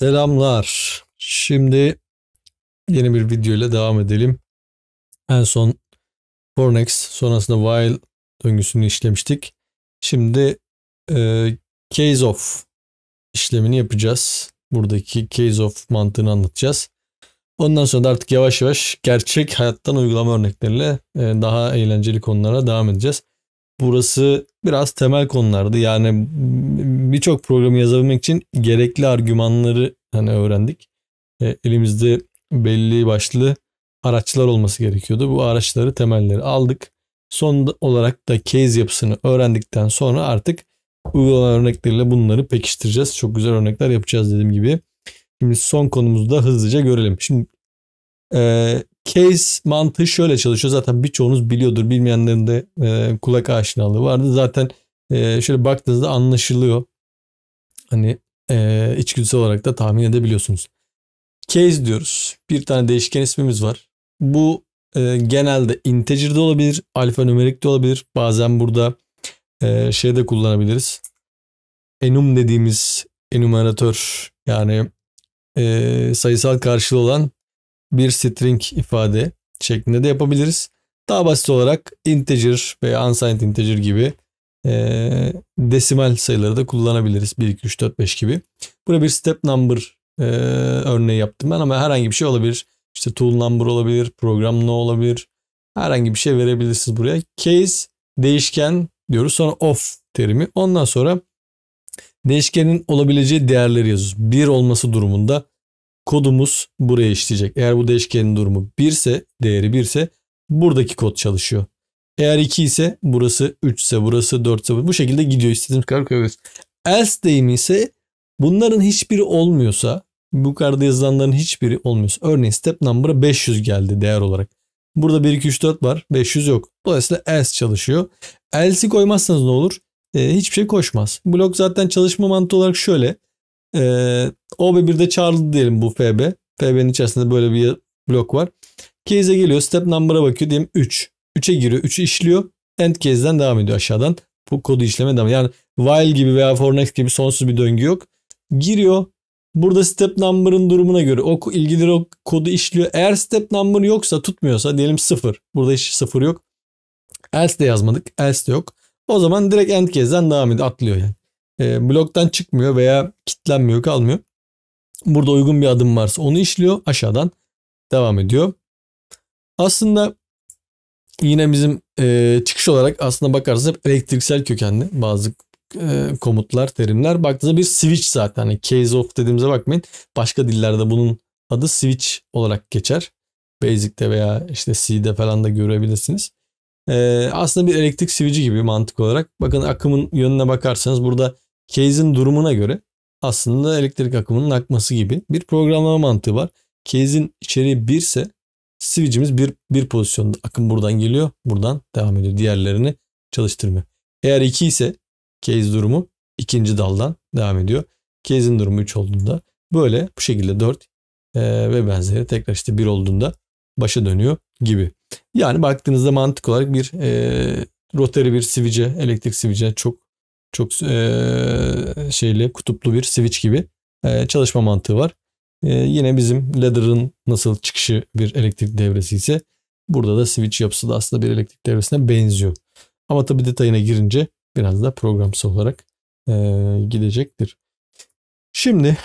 Selamlar. Şimdi yeni bir video ile devam edelim. En son for next sonrasında while döngüsünü işlemiştik. Şimdi e, case of işlemini yapacağız. Buradaki case of mantığını anlatacağız. Ondan sonra da artık yavaş yavaş gerçek hayattan uygulama örnekleriyle e, daha eğlenceli konulara devam edeceğiz burası biraz temel konulardı. Yani birçok programı yazabilmek için gerekli argümanları hani öğrendik. E, elimizde belli başlı araçlar olması gerekiyordu. Bu araçları temelleri aldık. Son olarak da case yapısını öğrendikten sonra artık uygulama örnekleriyle bunları pekiştireceğiz. Çok güzel örnekler yapacağız dediğim gibi. Şimdi son konumuzu da hızlıca görelim. Şimdi e, Case mantığı şöyle çalışıyor. Zaten birçoğunuz biliyordur. Bilmeyenlerin de e, kulak aşinalığı vardı. Zaten e, şöyle baktığınızda anlaşılıyor. Hani e, içgüdüsel olarak da tahmin edebiliyorsunuz. Case diyoruz. Bir tane değişken ismimiz var. Bu e, genelde integer de olabilir, alfanümerik de olabilir. Bazen burada e, şey de kullanabiliriz. Enum dediğimiz enumeratör yani e, sayısal karşılığı olan bir string ifade şeklinde de yapabiliriz. Daha basit olarak integer veya unsigned integer gibi e, desimal sayıları da kullanabiliriz. 1, 2, 3, 4, 5 gibi. Burada bir step number e, örneği yaptım ben ama herhangi bir şey olabilir. İşte tool number olabilir, program no olabilir. Herhangi bir şey verebilirsiniz buraya. Case değişken diyoruz. Sonra of terimi. Ondan sonra değişkenin olabileceği değerleri yazıyoruz. 1 olması durumunda kodumuz buraya işleyecek. Eğer bu değişkenin durumu 1 ise değeri 1 ise buradaki kod çalışıyor. Eğer 2 ise burası 3 ise burası 4 ise bu şekilde gidiyor istediğimiz kadar koyabiliriz. Else deyimi ise bunların hiçbiri olmuyorsa bu yukarıda yazılanların hiçbiri olmuyorsa örneğin step number'a 500 geldi değer olarak. Burada 1 2 3 4 var 500 yok. Dolayısıyla else çalışıyor. Else'i koymazsanız ne olur? Ee, hiçbir şey koşmaz. Blok zaten çalışma mantığı olarak şöyle. E, ee, OB1'de çağrıldı diyelim bu FB. FB'nin içerisinde böyle bir blok var. Case'e geliyor. Step number'a bakıyor. Diyelim 3. 3'e giriyor. 3'ü işliyor. End case'den devam ediyor aşağıdan. Bu kodu işleme devam Yani while gibi veya for next gibi sonsuz bir döngü yok. Giriyor. Burada step number'ın durumuna göre o ilgili o kodu işliyor. Eğer step number yoksa tutmuyorsa diyelim 0. Burada hiç 0 yok. Else de yazmadık. Else de yok. O zaman direkt end case'den devam ediyor. Atlıyor yani e, bloktan çıkmıyor veya kilitlenmiyor kalmıyor. Burada uygun bir adım varsa onu işliyor. Aşağıdan devam ediyor. Aslında yine bizim e, çıkış olarak aslında bakarsanız hep elektriksel kökenli bazı e, komutlar, terimler. Baktığınızda bir switch zaten. Hani case of dediğimize bakmayın. Başka dillerde bunun adı switch olarak geçer. Basic'te veya işte C'de falan da görebilirsiniz. Ee, aslında bir elektrik switch'i gibi mantık olarak. Bakın akımın yönüne bakarsanız burada Keyes'in durumuna göre aslında elektrik akımının akması gibi bir programlama mantığı var. Keyes'in içeriği 1 ise switch'imiz bir, bir pozisyonda. Akım buradan geliyor, buradan devam ediyor. Diğerlerini çalıştırmıyor. Eğer 2 ise case durumu ikinci daldan devam ediyor. Case'in durumu 3 olduğunda böyle bu şekilde 4 e, ve benzeri tekrar işte 1 olduğunda başa dönüyor gibi. Yani baktığınızda mantık olarak bir e, rotary bir sivice, elektrik sivice çok çok e, şeyli kutuplu bir switch gibi e, çalışma mantığı var. E, yine bizim ladder'ın nasıl çıkışı bir elektrik devresi ise burada da switch yapısı da aslında bir elektrik devresine benziyor. Ama tabii detayına girince biraz da programsal olarak e, gidecektir. Şimdi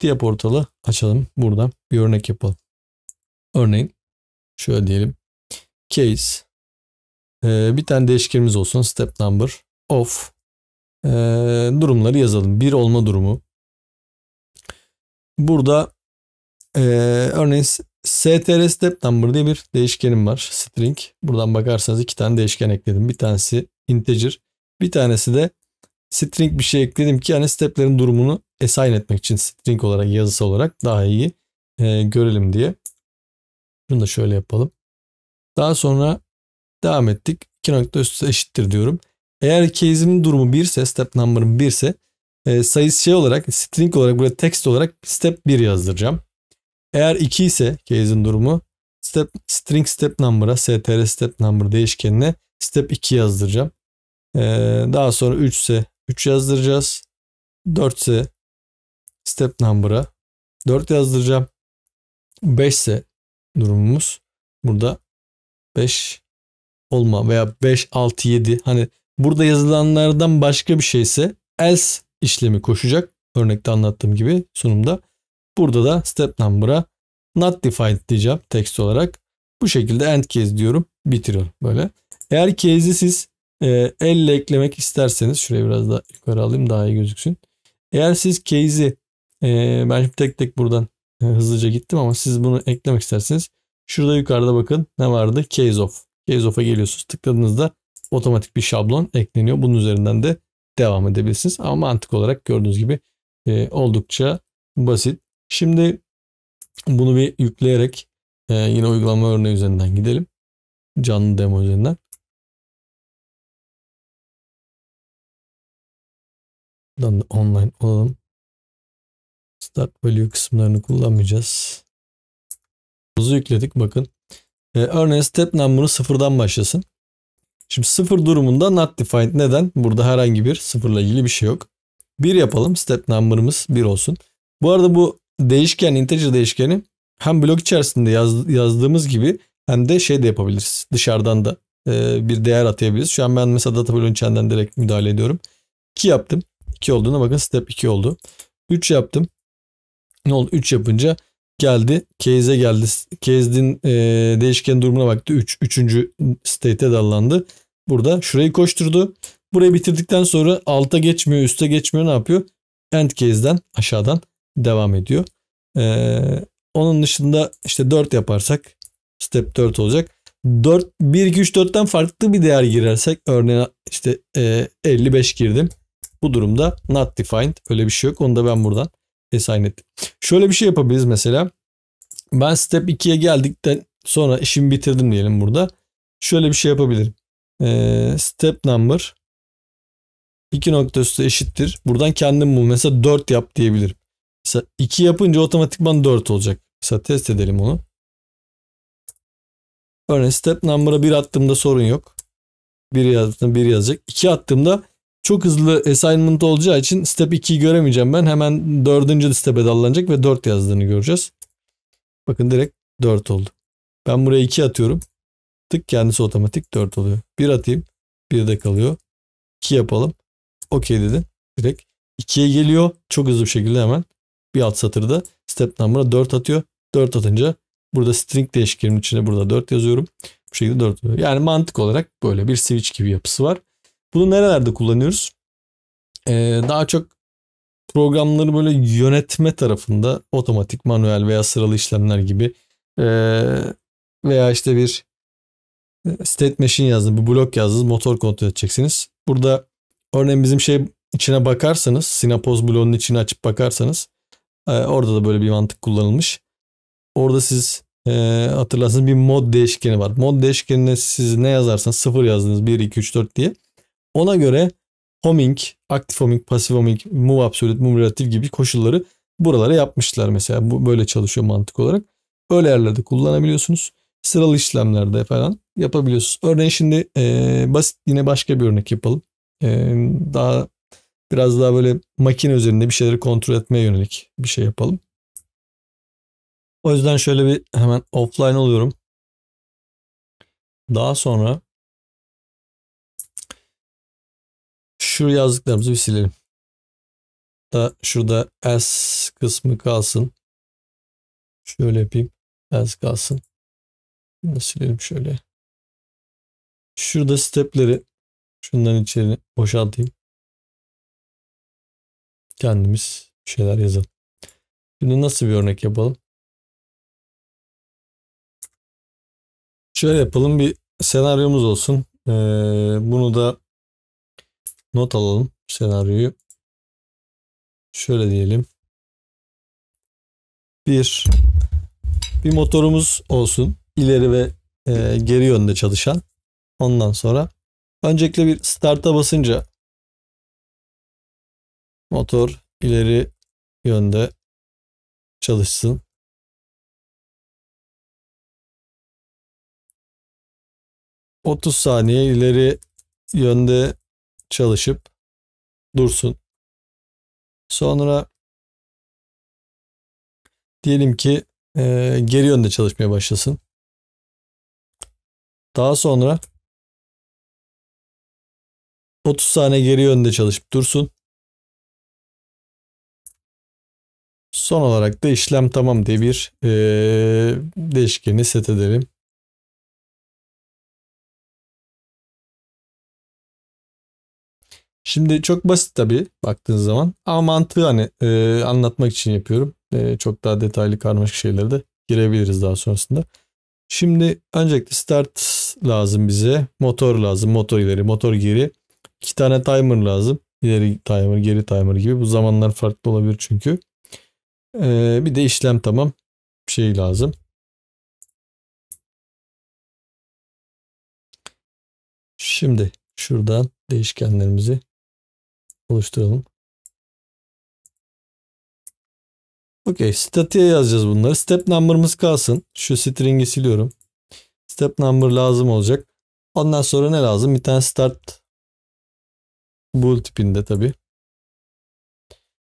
diye portalı açalım. Buradan bir örnek yapalım. Örneğin şöyle diyelim. Case e, bir tane değişkenimiz olsun. Step number of e, durumları yazalım. Bir olma durumu. Burada e, örneğin str step number diye bir değişkenim var. String. Buradan bakarsanız iki tane değişken ekledim. Bir tanesi integer. Bir tanesi de string bir şey ekledim ki yani steplerin durumunu assign etmek için string olarak yazısı olarak daha iyi e, görelim diye. Bunu da şöyle yapalım. Daha sonra devam ettik. 2 nokta üstü eşittir diyorum. Eğer case'in durumu 1 ise step number'ın 1 ise e, sayısı şey olarak string olarak buraya text olarak step 1 yazdıracağım. Eğer 2 ise case'in durumu step string step number'a str step number değişkenine step 2 yazdıracağım. E, daha sonra 3 ise 3 yazdıracağız. 4 ise step number'a 4 yazdıracağım. 5 ise durumumuz burada 5 olma veya 5 6 7 hani burada yazılanlardan başka bir şeyse else işlemi koşacak. Örnekte anlattığım gibi sunumda. Burada da step number'a not defined diyeceğim text olarak. Bu şekilde end case diyorum. Bitiriyorum böyle. Eğer case'i siz e, elle eklemek isterseniz şuraya biraz daha yukarı alayım daha iyi gözüksün. Eğer siz case'i e, ben şimdi tek tek buradan e, hızlıca gittim ama siz bunu eklemek isterseniz şurada yukarıda bakın ne vardı? Case of. Case of'a geliyorsunuz. Tıkladığınızda otomatik bir şablon ekleniyor. Bunun üzerinden de devam edebilirsiniz. Ama mantık olarak gördüğünüz gibi e, oldukça basit. Şimdi bunu bir yükleyerek e, yine uygulama örneği üzerinden gidelim. Canlı demo üzerinden. Buradan da online olalım. Start value kısımlarını kullanmayacağız. Bunu yükledik bakın. E, örneğin step number'ı sıfırdan başlasın. Şimdi sıfır durumunda not defined neden? Burada herhangi bir sıfırla ilgili bir şey yok. Bir yapalım. Step number'ımız bir olsun. Bu arada bu değişken, integer değişkeni hem blok içerisinde yaz, yazdığımız gibi hem de şey de yapabiliriz. Dışarıdan da e, bir değer atayabiliriz. Şu an ben mesela data bölüm içinden direkt müdahale ediyorum. 2 yaptım. 2 olduğuna bakın step 2 oldu. 3 yaptım. Ne oldu? 3 yapınca geldi. Keyes'e geldi. kezdin e, değişken durumuna baktı. 3. Üç, üçüncü state'e dallandı. Burada şurayı koşturdu. Burayı bitirdikten sonra alta geçmiyor, üste geçmiyor ne yapıyor? End case'den aşağıdan devam ediyor. Ee, onun dışında işte 4 yaparsak step 4 olacak. 4, 1, 2, 3, 4'ten farklı bir değer girersek örneğin işte e, 55 girdim. Bu durumda not defined öyle bir şey yok. Onu da ben buradan esayin etti. Şöyle bir şey yapabiliriz mesela. Ben step 2'ye geldikten sonra işimi bitirdim diyelim burada. Şöyle bir şey yapabilirim. Ee, step number 2 nokta üstü eşittir. Buradan kendim bul. Mesela 4 yap diyebilirim. Mesela 2 yapınca otomatikman 4 olacak. Mesela test edelim onu. Örneğin step number'a 1 attığımda sorun yok. 1 yazdım 1 yazacak. 2 attığımda çok hızlı assignment olacağı için step 2'yi göremeyeceğim ben. Hemen 4. step'e dallanacak ve 4 yazdığını göreceğiz. Bakın direkt 4 oldu. Ben buraya 2 atıyorum. Tık kendisi otomatik 4 oluyor. 1 atayım. 1 de kalıyor. 2 yapalım. Okey dedi. Direkt 2'ye geliyor. Çok hızlı bir şekilde hemen bir alt satırda step number'a 4 atıyor. 4 atınca burada string değişkenin içine burada 4 yazıyorum. Bu şekilde 4 oluyor. Yani mantık olarak böyle bir switch gibi yapısı var. Bunu nerelerde kullanıyoruz? Ee, daha çok programları böyle yönetme tarafında otomatik, manuel veya sıralı işlemler gibi ee, veya işte bir e, state machine yazdınız, bir blok yazdınız, motor kontrol edeceksiniz. Burada örneğin bizim şey içine bakarsanız, Sinapoz bloğunun içini açıp bakarsanız e, orada da böyle bir mantık kullanılmış. Orada siz e, hatırlarsınız bir mod değişkeni var. Mod değişkenine siz ne yazarsanız sıfır yazdınız 1, 2, 3, 4 diye. Ona göre homing, aktif homing, pasif homing, move absolute, move relative gibi koşulları buralara yapmışlar mesela. Bu böyle çalışıyor mantık olarak. Öyle yerlerde kullanabiliyorsunuz. Sıralı işlemlerde falan yapabiliyorsunuz. Örneğin şimdi e, basit yine başka bir örnek yapalım. E, daha biraz daha böyle makine üzerinde bir şeyleri kontrol etmeye yönelik bir şey yapalım. O yüzden şöyle bir hemen offline oluyorum. Daha sonra şu yazdıklarımızı bir silelim. Da şurada s kısmı kalsın. Şöyle yapayım. S kalsın. Bunu silelim şöyle. Şurada stepleri şundan içeri boşaltayım. Kendimiz şeyler yazalım. Şimdi nasıl bir örnek yapalım? Şöyle yapalım bir senaryomuz olsun. Ee, bunu da not alalım senaryoyu. Şöyle diyelim. Bir, bir motorumuz olsun. ileri ve e, geri yönde çalışan. Ondan sonra öncelikle bir start'a basınca motor ileri yönde çalışsın. ...30 saniye ileri yönde çalışıp dursun. Sonra diyelim ki e, geri yönde çalışmaya başlasın. Daha sonra 30 saniye geri yönde çalışıp dursun. Son olarak da işlem tamam diye bir e, değişkeni set edelim. Şimdi çok basit tabii baktığın zaman ama mantığı hani e, anlatmak için yapıyorum. E, çok daha detaylı karmaşık şeylere de girebiliriz daha sonrasında. Şimdi öncelikle start lazım bize. Motor lazım. Motor ileri, motor geri. İki tane timer lazım. İleri timer, geri timer gibi. Bu zamanlar farklı olabilir çünkü. Ee, bir de işlem tamam. Bir şey lazım. Şimdi şuradan değişkenlerimizi oluşturalım. Okey. Statiğe yazacağız bunları. Step number'ımız kalsın. Şu string'i siliyorum. Step number lazım olacak. Ondan sonra ne lazım? Bir tane start bool tipinde tabii.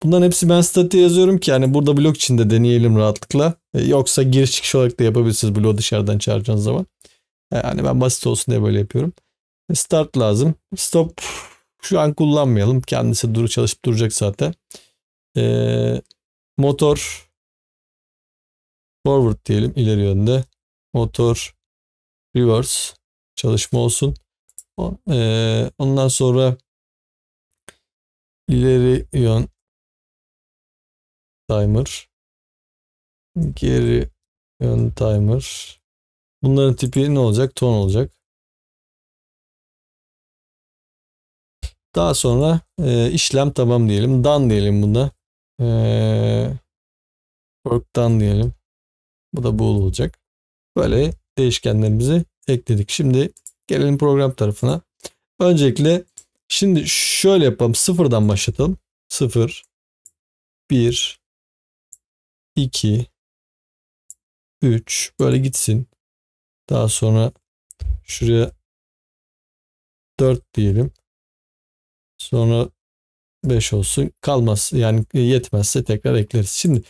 Bundan hepsi ben statiğe yazıyorum ki yani burada blok içinde deneyelim rahatlıkla. E, yoksa giriş çıkış olarak da yapabilirsiniz bloğu dışarıdan çağıracağınız zaman. Yani e, ben basit olsun diye böyle yapıyorum. E, start lazım. Stop şu an kullanmayalım. Kendisi duru çalışıp duracak zaten. Ee, motor forward diyelim ileri yönde. Motor reverse çalışma olsun. Ee, ondan sonra ileri yön timer geri yön timer bunların tipi ne olacak ton olacak Daha sonra e, işlem tamam diyelim. Dan diyelim buna. E, work'tan diyelim. Bu da bool olacak. Böyle değişkenlerimizi ekledik. Şimdi gelelim program tarafına. Öncelikle şimdi şöyle yapalım. Sıfırdan başlatalım. Sıfır. Bir. iki. Üç. Böyle gitsin. Daha sonra şuraya dört diyelim. Sonra 5 olsun. Kalmaz yani yetmezse tekrar ekleriz. Şimdi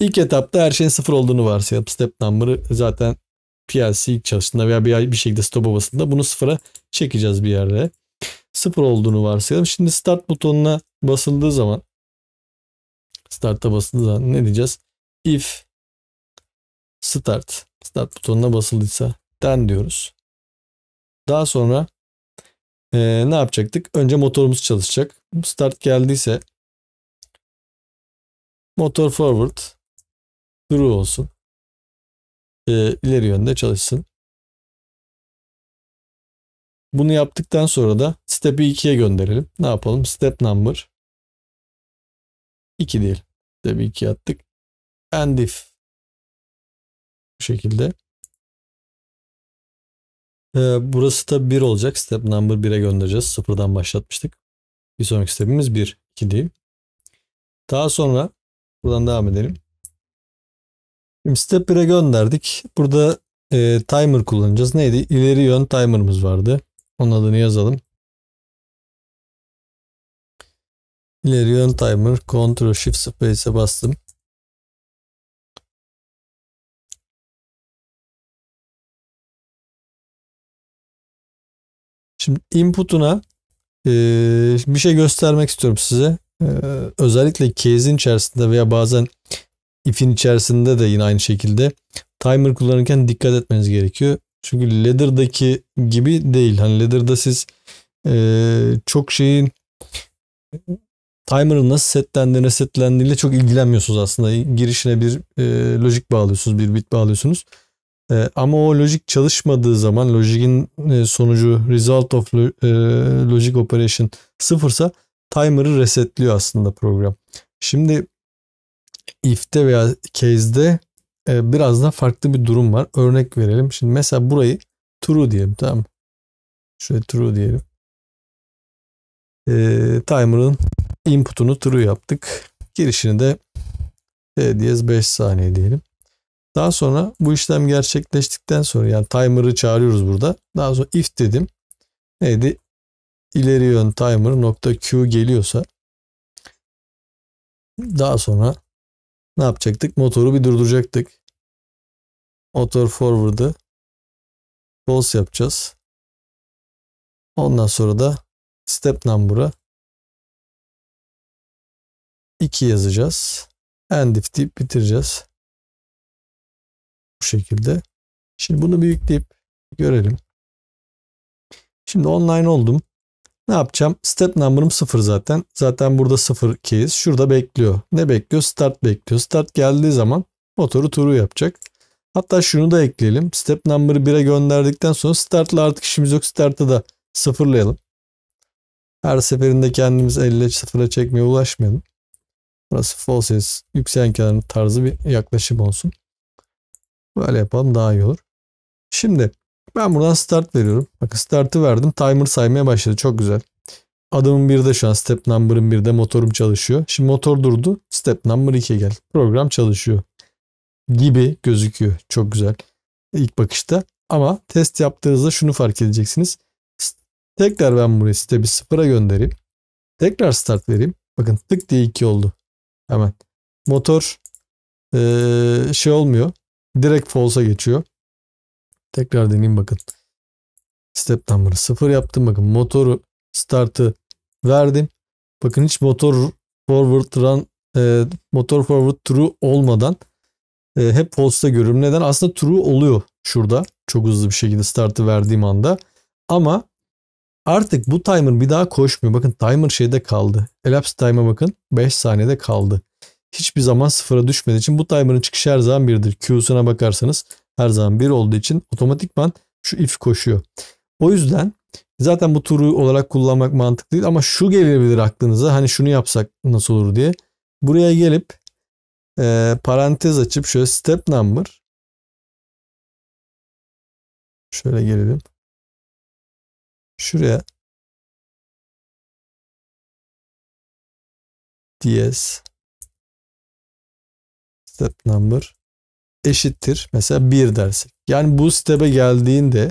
ilk etapta her şeyin sıfır olduğunu varsayalım. Step number'ı zaten PLC ilk çalıştığında veya bir, bir şekilde stop basında bunu sıfıra çekeceğiz bir yerde. Sıfır olduğunu varsayalım. Şimdi start butonuna basıldığı zaman start'a basıldığı zaman ne diyeceğiz? If start start butonuna basıldıysa den diyoruz. Daha sonra e, ne yapacaktık? Önce motorumuz çalışacak. Start geldiyse motor forward duru olsun. E, ileri yönde çalışsın. Bunu yaptıktan sonra da step'i 2'ye gönderelim. Ne yapalım? Step number 2 değil. Step'i 2'ye attık. And if bu şekilde. Ee, burası da 1 olacak. Step number 1'e göndereceğiz. Sıfırdan başlatmıştık. Bir sonraki stepimiz 1, 2 değil. Daha sonra buradan devam edelim. Şimdi step 1'e gönderdik. Burada e, timer kullanacağız. Neydi? İleri yön timer'ımız vardı. Onun adını yazalım. İleri yön timer. Ctrl Shift Space'e bastım. Şimdi input'una e, bir şey göstermek istiyorum size. E, özellikle case'in içerisinde veya bazen if'in içerisinde de yine aynı şekilde timer kullanırken dikkat etmeniz gerekiyor. Çünkü ladder'daki gibi değil. Hani ladder'da siz e, çok şeyin timer'ın nasıl setlendiğine setlendiğiyle çok ilgilenmiyorsunuz aslında. Girişine bir e, lojik bağlıyorsunuz, bir bit bağlıyorsunuz. E, ama o lojik çalışmadığı zaman lojikin e, sonucu result of lo, e, logic operation sıfırsa timer'ı resetliyor aslında program. Şimdi if'te veya case'de e, biraz da farklı bir durum var. Örnek verelim. Şimdi mesela burayı true diyelim tamam mı? Şöyle true diyelim. E, timer'ın input'unu true yaptık. Girişini de e, diye 5 saniye diyelim. Daha sonra bu işlem gerçekleştikten sonra yani timer'ı çağırıyoruz burada. Daha sonra if dedim. Neydi? İleri yön timer nokta Q geliyorsa daha sonra ne yapacaktık? Motoru bir durduracaktık. Motor forward'ı false yapacağız. Ondan sonra da step number'ı 2 yazacağız. End if deyip bitireceğiz. Bu şekilde. Şimdi bunu büyükleyip görelim. Şimdi online oldum. Ne yapacağım? Step number'ım 0 zaten. Zaten burada 0 case. Şurada bekliyor. Ne bekliyor? Start bekliyor. Start geldiği zaman motoru turu yapacak. Hatta şunu da ekleyelim. Step number'ı 1'e gönderdikten sonra startla artık işimiz yok. Start'ı da sıfırlayalım. Her seferinde kendimiz 50 sıfıra çekmeye ulaşmayalım. Burası false yükselen kenar tarzı bir yaklaşım olsun. Böyle yapalım daha iyi olur. Şimdi ben buradan start veriyorum. Bakın startı verdim. Timer saymaya başladı. Çok güzel. Adımın bir de şu an step number'ın bir de motorum çalışıyor. Şimdi motor durdu. Step number 2'ye gel. Program çalışıyor. Gibi gözüküyor. Çok güzel. İlk bakışta. Ama test yaptığınızda şunu fark edeceksiniz. Tekrar ben burayı step'i sıfıra göndereyim. Tekrar start vereyim. Bakın tık diye 2 oldu. Hemen. Motor ee, şey olmuyor. Direkt false'a geçiyor. Tekrar deneyeyim bakın. Step number'ı sıfır yaptım. Bakın motoru start'ı verdim. Bakın hiç motor forward run e, motor forward true olmadan e, hep false'da görüyorum. Neden? Aslında true oluyor şurada. Çok hızlı bir şekilde start'ı verdiğim anda. Ama artık bu timer bir daha koşmuyor. Bakın timer şeyde kaldı. Elapsed time'a bakın 5 saniyede kaldı hiçbir zaman sıfıra düşmediği için bu timer'ın çıkışı her zaman birdir. Q'suna bakarsanız her zaman bir olduğu için otomatikman şu if koşuyor. O yüzden zaten bu turu olarak kullanmak mantıklı değil ama şu gelebilir aklınıza hani şunu yapsak nasıl olur diye. Buraya gelip e, parantez açıp şöyle step number şöyle gelelim. Şuraya DS step number eşittir. Mesela 1 dersek. Yani bu step'e geldiğinde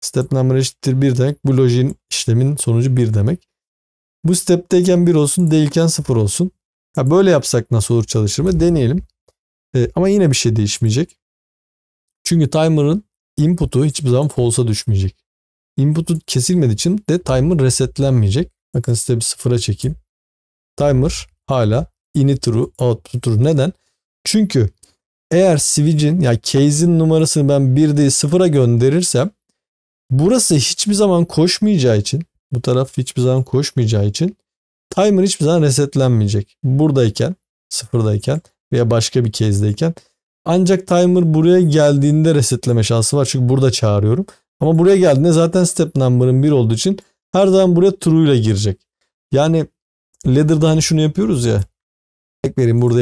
step number eşittir 1 demek. Bu login işlemin sonucu 1 demek. Bu step'teyken 1 olsun değilken 0 olsun. Ha böyle yapsak nasıl olur çalışır mı deneyelim. E, ama yine bir şey değişmeyecek. Çünkü timer'ın input'u hiçbir zaman false'a düşmeyecek. Input'u kesilmediği için de timer resetlenmeyecek. Bakın step'i sıfıra çekeyim. Timer hala in'i true, output true. Neden? Çünkü eğer switch'in yani case'in numarasını ben 1 değil 0'a gönderirsem burası hiçbir zaman koşmayacağı için bu taraf hiçbir zaman koşmayacağı için timer hiçbir zaman resetlenmeyecek. Buradayken sıfırdayken veya başka bir case'deyken ancak timer buraya geldiğinde resetleme şansı var. Çünkü burada çağırıyorum. Ama buraya geldiğinde zaten step number'ın 1 olduğu için her zaman buraya true ile girecek. Yani ladder'da hani şunu yapıyoruz ya. Örnek vereyim burada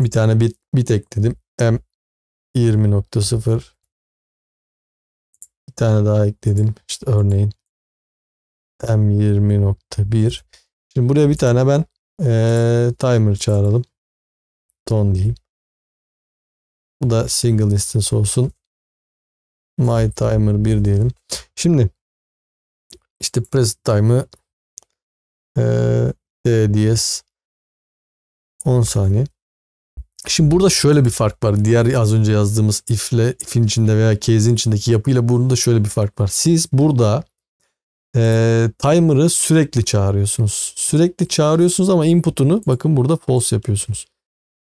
bir tane bit, bit ekledim. M 20.0 bir tane daha ekledim. İşte örneğin M 20.1 Şimdi buraya bir tane ben e, timer çağıralım. Ton diyeyim. Bu da single instance olsun. My timer 1 diyelim. Şimdi işte present time'ı e, DDS 10 saniye. Şimdi burada şöyle bir fark var. Diğer az önce yazdığımız ifle, ifin içinde veya case'in içindeki yapıyla burada şöyle bir fark var. Siz burada e, timer'ı sürekli çağırıyorsunuz. Sürekli çağırıyorsunuz ama input'unu bakın burada false yapıyorsunuz.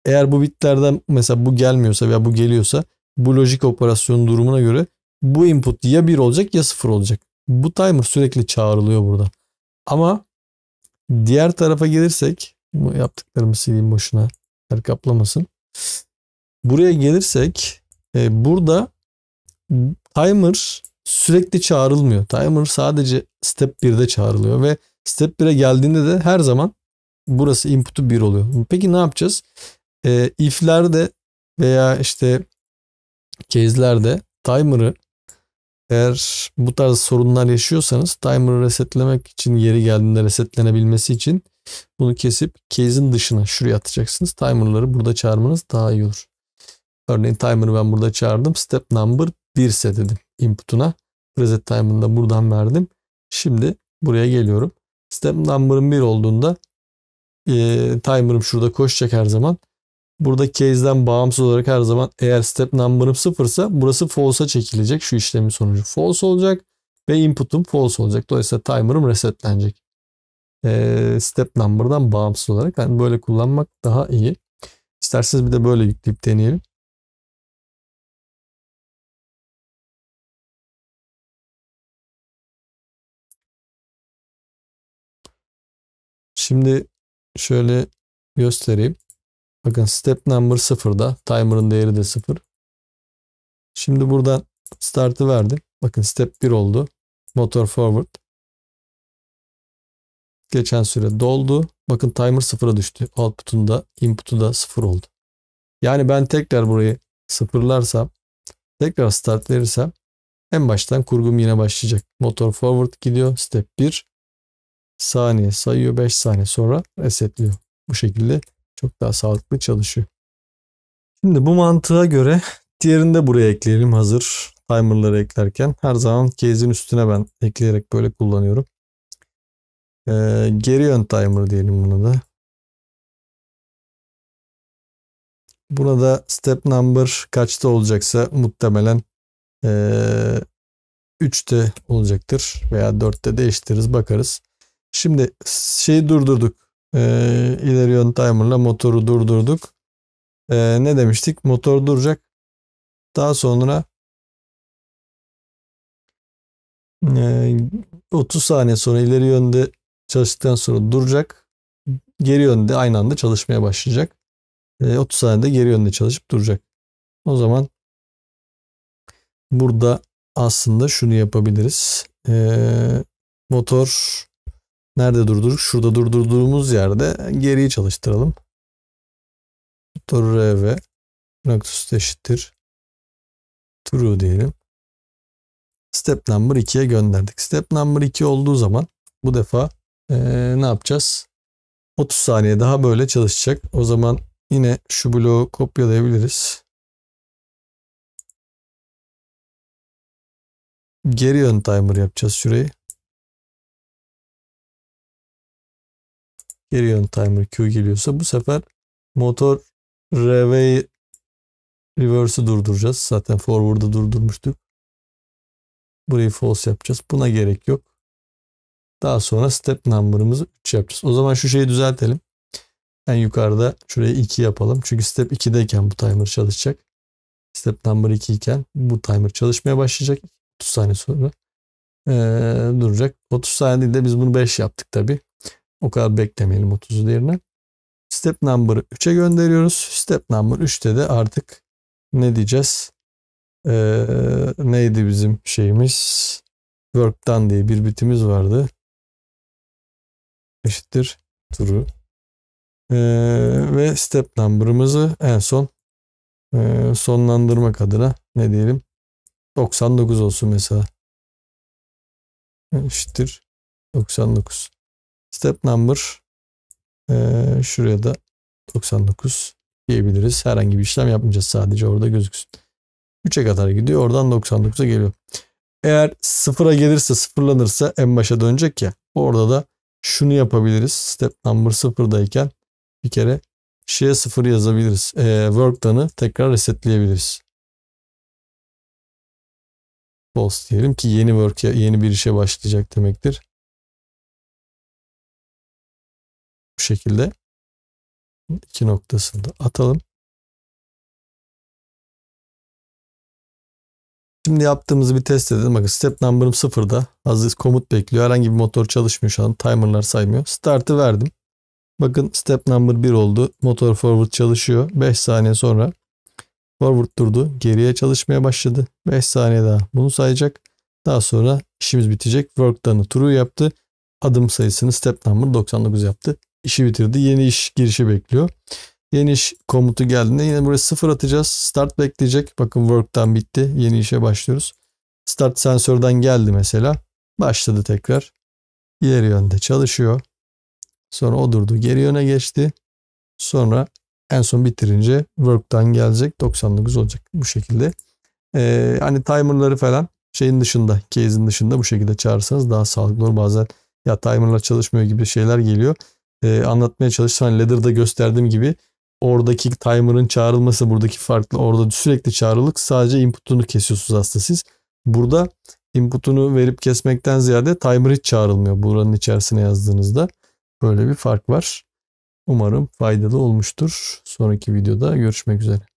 Eğer bu bitlerden mesela bu gelmiyorsa veya bu geliyorsa bu lojik operasyonun durumuna göre bu input ya 1 olacak ya 0 olacak. Bu timer sürekli çağrılıyor burada. Ama diğer tarafa gelirsek bu yaptıklarımı sileyim boşuna. Yer kaplamasın. Buraya gelirsek e, burada timer sürekli çağrılmıyor. Timer sadece step 1'de çağrılıyor ve step 1'e geldiğinde de her zaman burası input'u 1 oluyor. Peki ne yapacağız? E, if'lerde veya işte case'lerde timer'ı eğer bu tarz sorunlar yaşıyorsanız timer'ı resetlemek için yeri geldiğinde resetlenebilmesi için bunu kesip case'in dışına şuraya atacaksınız. Timer'ları burada çağırmanız daha iyi olur. Örneğin timer'ı ben burada çağırdım. Step number 1 ise dedim input'una. Reset timer'ını da buradan verdim. Şimdi buraya geliyorum. Step number'ın 1 olduğunda e, timer'ım şurada koşacak her zaman. Burada case'den bağımsız olarak her zaman eğer step number'ım 0 ise burası false'a çekilecek. Şu işlemin sonucu false olacak ve input'um false olacak. Dolayısıyla timer'ım resetlenecek. E, step number'dan bağımsız olarak yani böyle kullanmak daha iyi. İsterseniz bir de böyle yükleyip deneyelim. Şimdi şöyle göstereyim. Bakın step number 0'da. Timer'ın değeri de 0. Şimdi buradan start'ı verdim. Bakın step 1 oldu. Motor forward geçen süre doldu. Bakın timer sıfıra düştü. Output'un da input'u da sıfır oldu. Yani ben tekrar burayı sıfırlarsam tekrar start verirsem en baştan kurgum yine başlayacak. Motor forward gidiyor. Step 1 saniye sayıyor. 5 saniye sonra resetliyor. Bu şekilde çok daha sağlıklı çalışıyor. Şimdi bu mantığa göre diğerini de buraya ekleyelim hazır timerları eklerken. Her zaman case'in üstüne ben ekleyerek böyle kullanıyorum. Ee, geri yön timer diyelim buna da. Buna da step number kaçta olacaksa muhtemelen e, ee, 3'te olacaktır veya 4'te değiştiririz bakarız. Şimdi şeyi durdurduk. E, ileri yön timer'la motoru durdurduk. E, ne demiştik? Motor duracak. Daha sonra e, 30 saniye sonra ileri yönde Çalıştıktan sonra duracak. Geri yönde aynı anda çalışmaya başlayacak. 30 e, saniyede geri yönde çalışıp duracak. O zaman burada aslında şunu yapabiliriz. Ee, motor nerede durdurduk? Şurada durdurduğumuz yerde geriyi çalıştıralım. Motor RV nokta eşittir. True diyelim. Step number 2'ye gönderdik. Step number 2 olduğu zaman bu defa e, ne yapacağız? 30 saniye daha böyle çalışacak. O zaman yine şu bloğu kopyalayabiliriz. Geri yön timer yapacağız şurayı. Geri yön timer Q geliyorsa bu sefer motor RV reverse'ı durduracağız. Zaten forward'ı durdurmuştuk. Burayı false yapacağız. Buna gerek yok. Daha sonra step number'ımızı 3 yapacağız. O zaman şu şeyi düzeltelim. En yukarıda şuraya 2 yapalım. Çünkü step 2'deyken bu timer çalışacak. Step number 2 iken bu timer çalışmaya başlayacak. 30 saniye sonra ee, duracak. 30 saniyede biz bunu 5 yaptık tabi. O kadar beklemeyelim 30'u yerine. Step number'ı 3'e gönderiyoruz. Step number 3'te de artık ne diyeceğiz? Ee, neydi bizim şeyimiz? Work done diye bir bitimiz vardı eşittir true. Ee, ve step number'ımızı en son e, sonlandırmak adına ne diyelim 99 olsun mesela. Eşittir 99. Step number e, şuraya da 99 diyebiliriz. Herhangi bir işlem yapmayacağız. Sadece orada gözüksün. 3'e kadar gidiyor. Oradan 99'a geliyor. Eğer sıfıra gelirse sıfırlanırsa en başa dönecek ya. Orada da şunu yapabiliriz. Step number 0'dayken bir kere şeye 0 yazabiliriz. E, work done'ı tekrar resetleyebiliriz. Post diyelim ki yeni work yeni bir işe başlayacak demektir. Bu şekilde iki noktasında atalım. Şimdi yaptığımızı bir test edelim. Bakın step number'ım sıfırda. Hazır komut bekliyor. Herhangi bir motor çalışmıyor şu an. Timer'lar saymıyor. Start'ı verdim. Bakın step number 1 oldu. Motor forward çalışıyor. 5 saniye sonra forward durdu. Geriye çalışmaya başladı. 5 saniye daha bunu sayacak. Daha sonra işimiz bitecek. Work done'ı true yaptı. Adım sayısını step number 99 yaptı. İşi bitirdi. Yeni iş girişi bekliyor. Yeni iş komutu geldiğinde yine buraya sıfır atacağız. Start bekleyecek. Bakın work'tan bitti. Yeni işe başlıyoruz. Start sensörden geldi mesela. Başladı tekrar. İleri yönde çalışıyor. Sonra o durdu. Geri yöne geçti. Sonra en son bitirince work'tan gelecek. 99 olacak bu şekilde. Ee, hani timerları falan şeyin dışında, case'in dışında bu şekilde çağırırsanız daha sağlıklı olur. Bazen ya timerlar çalışmıyor gibi şeyler geliyor. Ee, anlatmaya çalışsan hani ladder'da gösterdiğim gibi oradaki timer'ın çağrılması buradaki farklı. Orada sürekli çağrılık sadece input'unu kesiyorsunuz aslında siz. Burada input'unu verip kesmekten ziyade timer hiç çağrılmıyor buranın içerisine yazdığınızda. Böyle bir fark var. Umarım faydalı olmuştur. Sonraki videoda görüşmek üzere.